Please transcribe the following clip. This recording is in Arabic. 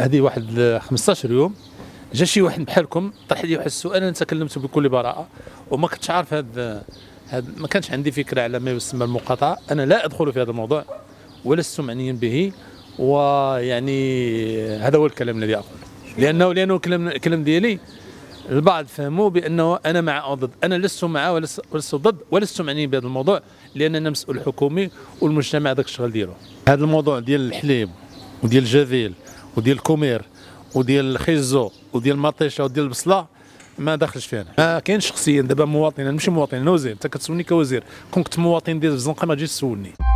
هذه واحد 15 يوم جا شي واحد بحالكم طرح لي واحد السؤال انا تكلمت بكل براءه وما كنتش عارف هذا هذا ما كانش عندي فكره على ما يسمى المقاطعه انا لا ادخل في هذا الموضوع ولست معنيا به ويعني هذا هو الكلام الذي اقوله لانه لانه الكلام الكلام ديالي البعض فهموا بانه انا مع او ضد انا لست مع ولست ضد ولست معني بهذا الموضوع لان انا مسؤول حكومي والمجتمع داك الشغل ديالو هذا الموضوع ديال الحليب وديال الجذيل وديال الكومير وديال الخيزو وديال المطيشه وديال البصله ما داخلش فيها ما كاينش شخصيا دابا مواطن انا ماشي مواطن انا وزير انت كتسولني كوزير كون كنت مواطن ديال الزنقه ما تجيش تسولني